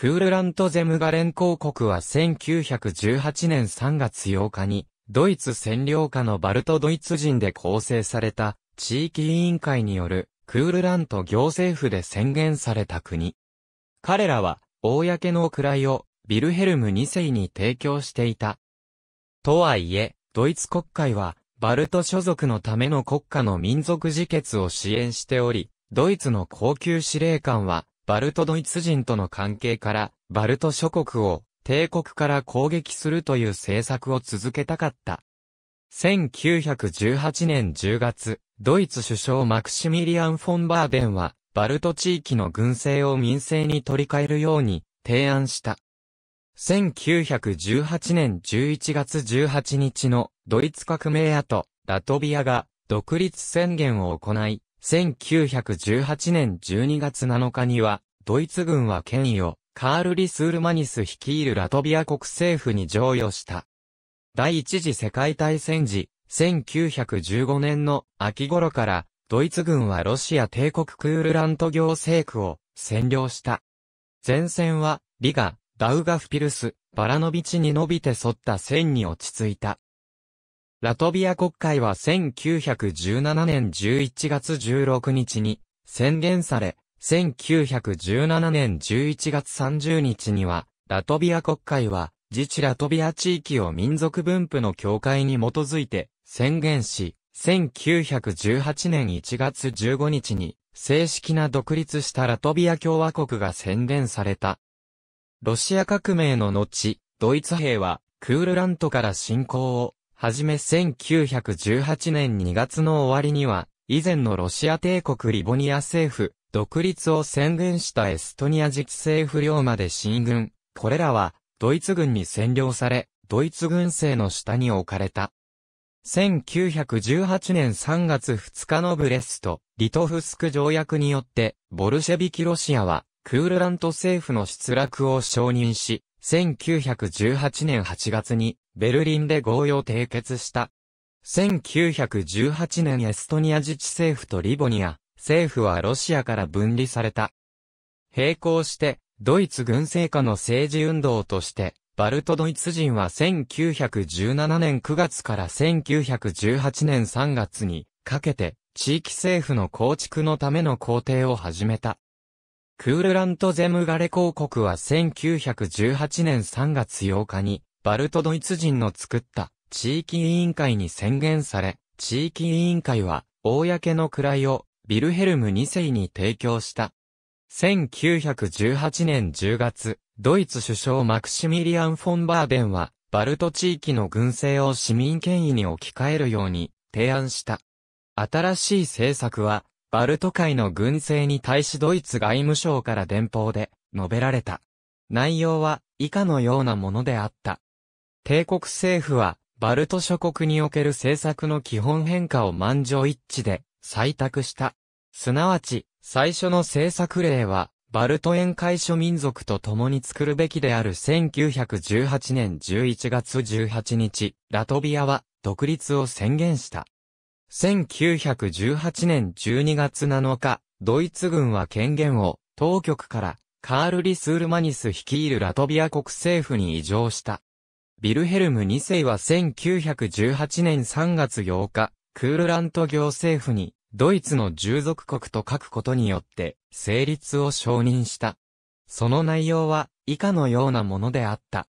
クールラントゼムガレン公国は1918年3月8日に、ドイツ占領下のバルトドイツ人で構成された地域委員会によるクールラント行政府で宣言された国。彼らは、公の位をビルヘルム2世に提供していた。とはいえ、ドイツ国会は、バルト所属のための国家の民族自決を支援しており、ドイツの高級司令官は、バルトドイツ人との関係から、バルト諸国を帝国から攻撃するという政策を続けたかった。1918年10月、ドイツ首相マクシミリアン・フォン・バーデンは、バルト地域の軍政を民政に取り替えるように提案した。1918年11月18日のドイツ革命後、ラトビアが独立宣言を行い、1918年12月7日には、ドイツ軍は権威を、カール・リス・ウルマニス率いるラトビア国政府に譲与した。第一次世界大戦時、1915年の秋頃から、ドイツ軍はロシア帝国クールラント行政区を占領した。前線は、リガ、ダウガフピルス、バラノビチに伸びて沿った線に落ち着いた。ラトビア国会は1917年11月16日に宣言され、1917年11月30日には、ラトビア国会は、自治ラトビア地域を民族分布の境界に基づいて宣言し、1918年1月15日に正式な独立したラトビア共和国が宣言された。ロシア革命の後、ドイツ兵はクールラントから侵攻をはじめ1918年2月の終わりには、以前のロシア帝国リボニア政府、独立を宣言したエストニア自治政府領まで進軍。これらは、ドイツ軍に占領され、ドイツ軍政の下に置かれた。1918年3月2日のブレスト、リトフスク条約によって、ボルシェビキロシアは、クールラント政府の失落を承認し、1918年8月にベルリンで合意を締結した。1918年エストニア自治政府とリボニア政府はロシアから分離された。並行して、ドイツ軍政下の政治運動として、バルトドイツ人は1917年9月から1918年3月にかけて地域政府の構築のための工程を始めた。クールラントゼムガレ広告は1918年3月8日に、バルトドイツ人の作った地域委員会に宣言され、地域委員会は、公の位をビルヘルム2世に提供した。1918年10月、ドイツ首相マクシミリアン・フォン・バーベンは、バルト地域の軍政を市民権威に置き換えるように提案した。新しい政策は、バルト海の軍政に対しドイツ外務省から電報で述べられた。内容は以下のようなものであった。帝国政府は、バルト諸国における政策の基本変化を満場一致で採択した。すなわち、最初の政策例は、バルト沿海諸民族と共に作るべきである1918年11月18日、ラトビアは独立を宣言した。1918年12月7日、ドイツ軍は権限を当局からカール・リス・ウルマニス率いるラトビア国政府に移譲した。ビルヘルム2世は1918年3月8日、クールラント行政府にドイツの従属国と書くことによって成立を承認した。その内容は以下のようなものであった。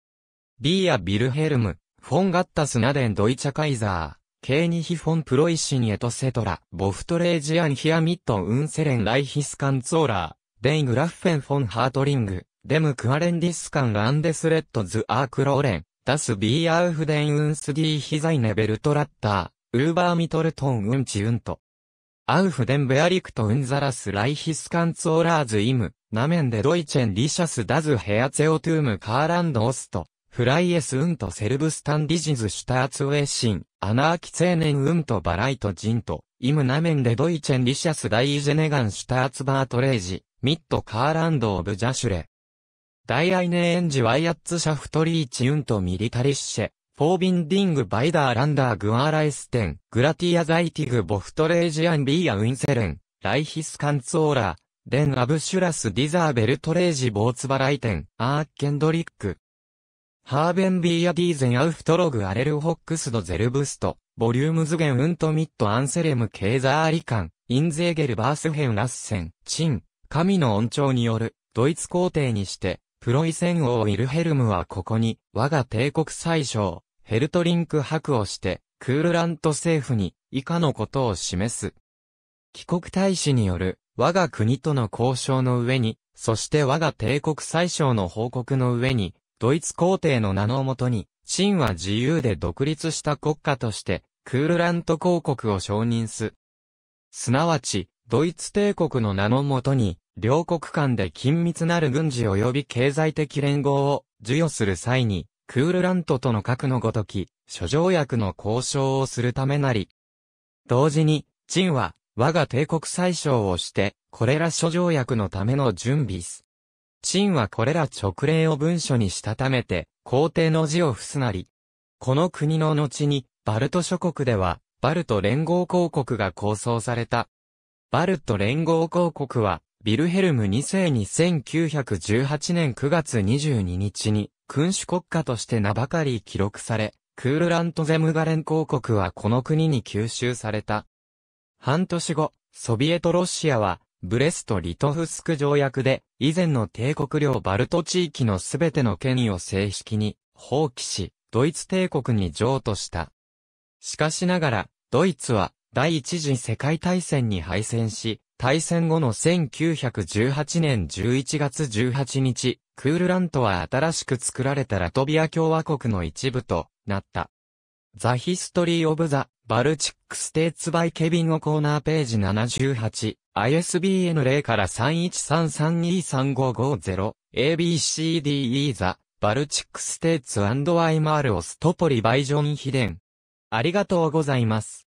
ビーア・ビルヘルム、フォン・ガッタス・ナデン・ドイチャ・カイザー。ケーニヒフォンプロイシンエトセトラ、ボフトレージアンヒアミットンウンセレンライヒスカンツォーラー、デイグラッフェンフォンハートリング、デムクアレンディスカンランデスレッドズアークローレン、ダスビーアウフデンウンスディーヒザイネベルトラッター、ウーバーミトルトンウンチウント。アウフデンベアリクトウンザラスライヒスカンツォーラーズイム、ナメンデドイチェンリシャスダズヘアツェオトゥームカーランドオスト、フライエスウントセルブスタンディジズシュターツウェシン。アナーキ青年運とバライトジンと、イムナメンデドイチェンリシャスダイージェネガンシュターツバートレージ、ミットカーランドオブジャシュレ。ダイアイネエンジワイアッツシャフトリーチウントミリタリッシェ、フォービンディングバイダーランダーグアーライステン、グラティアザイティグボフトレージアンビーアウィンセレン、ライヒスカンツオーラ、デン・アブシュラス・ディザーベルトレージ・ボーツバライテン、アー・ケンドリック。ハーベンビーアディーゼンアウフトログアレルホックスドゼルブスト、ボリュームズゲンウントミットアンセレムケーザーアリカン、インゼーゲルバースヘンラッセン、チン、神の恩寵による、ドイツ皇帝にして、プロイセン王ウィルヘルムはここに、我が帝国最小、ヘルトリンク博をして、クールラント政府に、以下のことを示す。帰国大使による、我が国との交渉の上に、そして我が帝国最小の報告の上に、ドイツ皇帝の名のもとに、秦は自由で独立した国家として、クールラント公国を承認す。すなわち、ドイツ帝国の名のもとに、両国間で緊密なる軍事及び経済的連合を授与する際に、クールラントとの核のごとき、諸条約の交渉をするためなり。同時に、ンは、我が帝国最小をして、これら諸条約のための準備す。陳はこれら直令を文書にしたためて、皇帝の字を伏すなり。この国の後に、バルト諸国では、バルト連合公国が構想された。バルト連合公国は、ビルヘルム2世に1918年9月22日に、君主国家として名ばかり記録され、クールラントゼムガレン公国はこの国に吸収された。半年後、ソビエトロシアはブレスト・リトフスク条約で、以前の帝国領バルト地域のすべての権威を正式に放棄し、ドイツ帝国に譲渡した。しかしながら、ドイツは第一次世界大戦に敗戦し、大戦後の1918年11月18日、クールラントは新しく作られたラトビア共和国の一部となった。ザ・ヒストリー・オブ・ザ・バルチックステーツバイケビン・オコーナーページ78、ISBN 0から3 1 3 3 2 3 5 5 0 ABCDE ザ、バルチックステーツアイマールオストポリバイジョンヒデン。ありがとうございます。